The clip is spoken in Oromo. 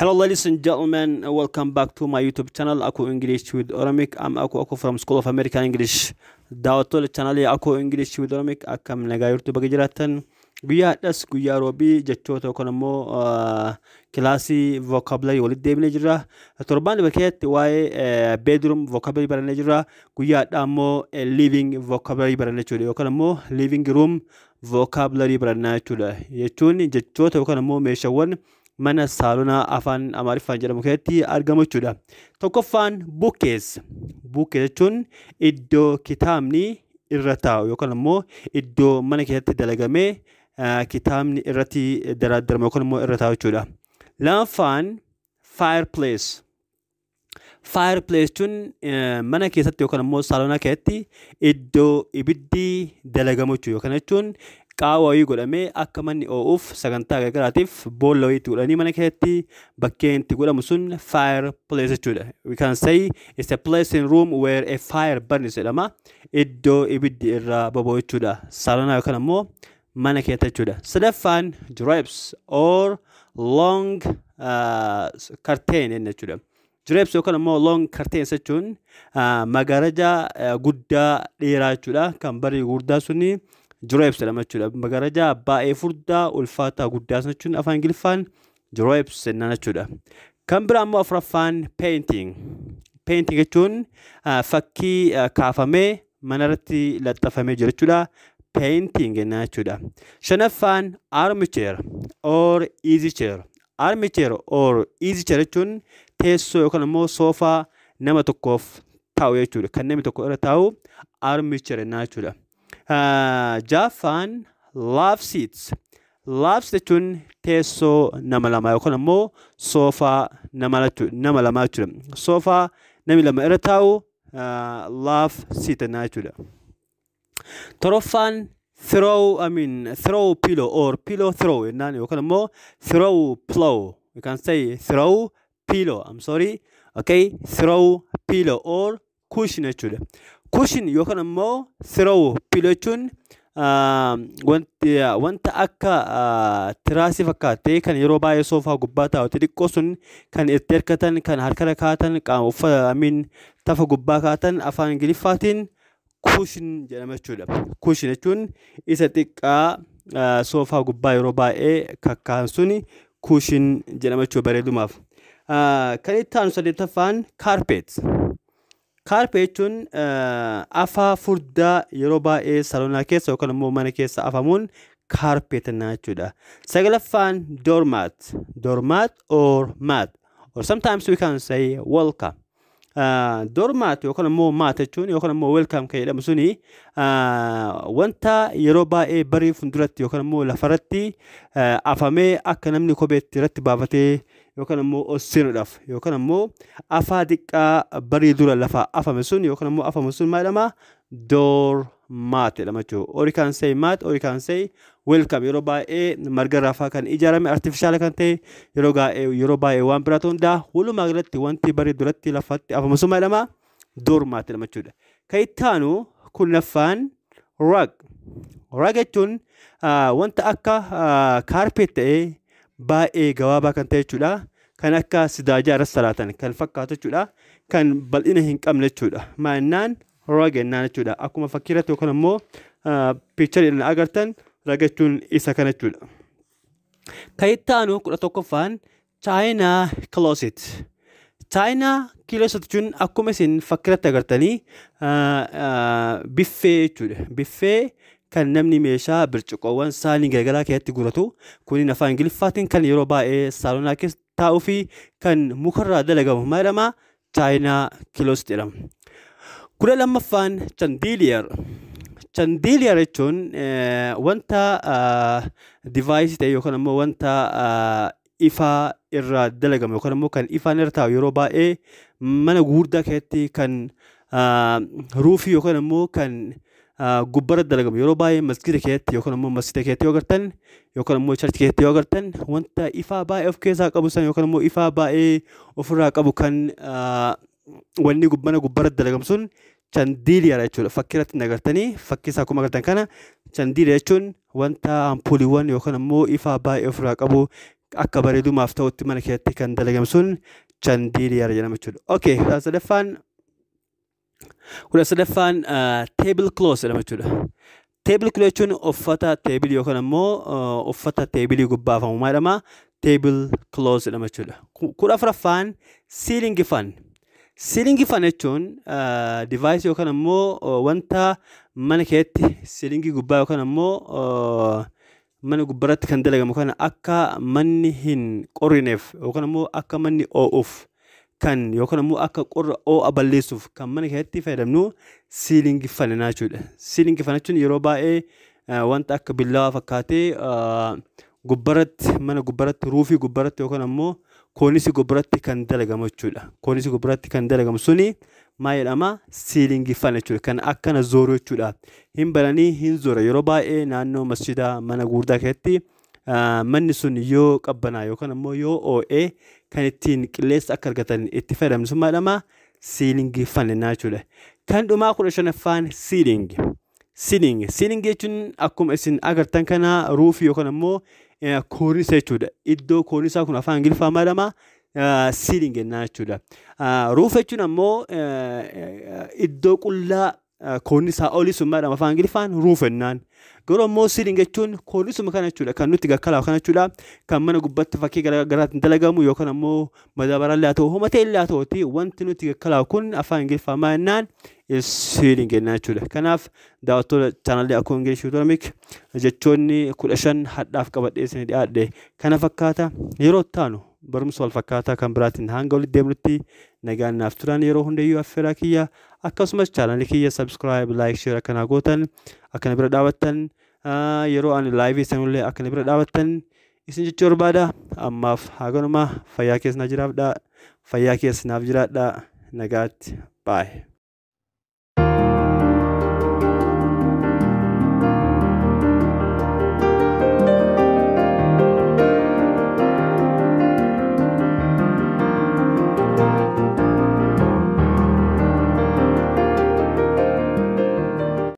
Hello ladies and gentlemen, welcome back to my YouTube channel Aku English with Oromic. am Aku from School of American English. Daawwattoota channelii Aku English with Oromic akkam nagaa jirtu bakka jiraatan guyyaa hadhaas guyyaa roobii jechoota yookaan immoo kilaasii uh, vocabulary walitti jirra. Torbaan waa'ee barannee Guyyaa living vocabulary baranna yookaan immoo living barannaa jechuudha. yookaan meeshaawwan mana saalonaa afaan amaariffaan jedhamu keessatti argamu jechuudha. Tokkoffaan bukkees. Bukkee jechuun iddoo kitaabni irra taa'u yookaan immoo iddoo mana keessatti dalagamee kitaabni irratti daraaddarame immoo irra taa'u jechuudha. lamaan fireplace. Fireplace jechuun mana keessatti yookaan immoo saalonaa keessatti iddoo ibiddii dalagamu jechuudha. jechuun qaawaa wayii godhamee akka manni oo'uuf sagantaa garaagaraatiif boolla wayiitti godhanii mana keessatti bakkeen itti godhamu sun fire place jechuudha. We can say it's a place in room where a fire burns jedhama. Iddoo ibiddi irraa boboo jechuudha. Saalanaa yookaan ammoo mana keessatti jechuudha. Sadaffaan drapes or long uh, curtain jechuudha. Uh, magaaraja uh, guddaa dheeraa jechuudha. Kan barii gurguddaa suni jiruu ibsadha jechuudha. Magaalaa baay'ee furdaa ulfaataa guddaa jechuun afaan Ingiliffaan jiruu ibsannaa jechuudha. Kan biraa immoo afuraffaan peenting. Peenting jechuun fakkii kaafamee mana irratti laxxafamee jiru jechuudha. Peenting jennaan jechuudha. Shanaffaan armicheer or izicheer. Armicheer or izicheer jechuun teessoo yookaan immoo soofaa nama tokkoof taa'u jechuudha. Kan namni tokko irra taa'u armicheer jennaan jechuudha. Ah, Jaaffaan laaf Laafsi jechuun teessoo nama lamaa yookaan ammoo soofaa nama lamaa jechuudha. Soofaa namni lama irra laaf ah, laafsiitannaa jechuudha. Toroffaan throw I throw pilo or pilo throw jennaan yookaan ammoo throw plow you kan say throw pillow I'm sorry okay throw pillow or cushion jechuudha. kushin yookaan immoo siroo filachuun wanta akka tiraasii fakkaate kan yeroo baay'ee soofaa gubbaa taa'u xixiqqoo sun kan itti hirkatan kan harkara kaatan qaama uffata tafa gubbaa kaatan afaan ingiliffaatiin kushin jedhama jechuudha. Kushin jechuun isa xiqqaa soofaa gubbaa yeroo baay'ee kakaan sun kushin jedhama jechuudha bareedumaaf. Kan itti aanu saddeettaffaan kaarpeet. Kaarpee jechuun afaa furdaa yeroo baay'ee saloonaa keessa yookaan immoo mana keessa afamuun kaarpee jechuudha. Saglaffaan doormaat. Doormaat or maat. Or sometimes dormaatu yookaan immoo maatechuun yookaan immoo welkaam kan jedhamu suni wanta yeroo baay'ee barii funduratti yookaan immoo lafarratti afamee akka namni kopheetti irratti baafatee yookaan immoo ol yookaan immoo afaa xiqqaa barii dura lafaa afame sun yookaan immoo afame sun maal jedhama door maatedha jechuudha. orii kan say maat, ori kan say welcome yeroo baay'ee marga faa kan ijaarame artifishaala kan ta'e yeroo yeroo baay'ee waan biraatu hundaa walumaa galatti wanti bari duratti lafatti afamsuma jedhama doormaatedha jechuudha. Kan ittaanu kunnaffaan rag. Rag jechuun wanta akka kaarpeet ta'e baay'ee gabaabaa kan ta'e jechuudha. Kan akka sidaajaa irra salaatan kan fakkaatu jechuudha. Kan bal'ina hin qabne jechuudha. Maannaan roga kennaa jechuudha. Akkuma fakkiirratti yookaan ah, immoo agartan ragachuun isa kana jechuudha. Kan kudha tokkoffaan chaayinaa Chaayinaa jechuun akkuma isin fakkiirratti agartanii ah, ah, bifee jechuudha. kan namni meeshaa birciqoowwan saanii garagaraa keessatti gurratu kuniin afaan ingiliffaatiin kan yeroo baay'ee saalonaa keessa taa'uu fi kan mukarraa dalagamu maal jedhama chaayinaa kiloosit kuda lammaffaan chandiiliyer chandiiliyer jechuun eh, wanta eh, divaayisii ta'e yookaan immoo wanta eh, ifaa irraa dalagamu yookaan immoo kan ifaan irra taa'u yeroo baay'ee mana kan ruufii yookaan immoo kan gubbarra dalagamu yeroo baay'ee masgida keessatti yookaan immoo masgida keessatti yoo agartan yookaan immoo charchi keessatti yoo agartan wanta ifaa baay'ee of keessaa qabu san yookaan immoo ifaa baay'ee ofirraa qabu kan wanni gubbana gubbaratti dalagamu sun chandiiliyaadha jechuudha. Fakkii irratti nagartanii fakkii isaa akkuma agartan kana chandiiliya jechuun wanta ampuuliiwwan yookaan immoo ifa baay'ee ofirraa qabu akka bareedumaaf mana keessatti kan dalagamu sun jedhama jechuudha. Okay, kudha uh, table close jedhama jechuudha. jechuun uffata yookaan uh, uffata teebilii close jedhama jechuudha. Kudha siilingi fan. Siilingii faana jechuun eh, diivaayisii yookaan immoo eh, wanta mana keessatti siilingii gubbaa yookaan immoo eh, mana gubbaarratti kan dalagamu kana akka manni hin qorrineef yookaan immoo akka manni oo'uuf kan yookaan immoo akka qorra oo'a balleessuuf kan mana keessatti fayyadamnu siilingii faana jechuudha. Siilingii faana jechuun yeroo baay'ee wanta akka billawaa fakkaatee gubbaarratti mana gubbaarratti ruufii gubbaarratti yookaan immoo Koonis gubbaratti kan dalagamu jechuudha. Koonis gubbaratti kan dalagamu suni maal jedhama? Siilingiffanna jechuudha. Kan akkana zooruu jechuudha. Hin bananii hin zoora. Yeroo baay'ee naannoo masjidaa mana gurguddaa keessatti manni sun yoo qabbanaa yookaan ammoo yoo oo'ee kan ittiin qilleensa akka argatan itti fayyadamnu sun maal jedhama? jechuudha. Kan dhumaa kudha shanaffaan siilingi. Siilingi. Siilingi jechuun akkuma isin agartan kana ruufii yookaan ammoo Eh, kooriinsa jechuudha. Iddoo kooriinsaa kun afaan eh, Ingiliffaan maalamaa siiliin jechuudha. Ah, Ruufa jechuun ammoo eh, iddoo qullaa koonnisaa olii summaadhaan afaan Ingiliffaan ruuf Garuu immoo siriin jechuun koonnisuma kana jechuudha. Kan nutti gakkalaa'u kana jechuudha. Kan mana gubbaatti fakkii garaagaraatiin dalagamu yookaan immoo madabarallee haa ta'u homatee illee haa ta'uti wanti nutti gakkalaa'u kun afaan Ingiliffaa maa jennaan siriin jennaan jechuudha. Kanaaf daawwattoota chaanalii akkoo Ingilish Yuutormik jechoonni kudha shan hadhaaf qabadhee isin dhiyaadhe. Kana fakkaata yeroo itti barumsa wal fakkaataa kan biraatiin hanga olit deemnutti nagaan naaf turan yeroo hundayyuu affeeraa kiyya akkasumas chaalani kiyya sabskraaib laayik sheera akkanaa gootan akkana bira dhaabattan yeroo ani laayivii isanillee akkana bira dhaabattan isin jechuu barbaada ammaaf haagonumaa fayyaa keessa naaf jiraadha nagaa itti baay'ee.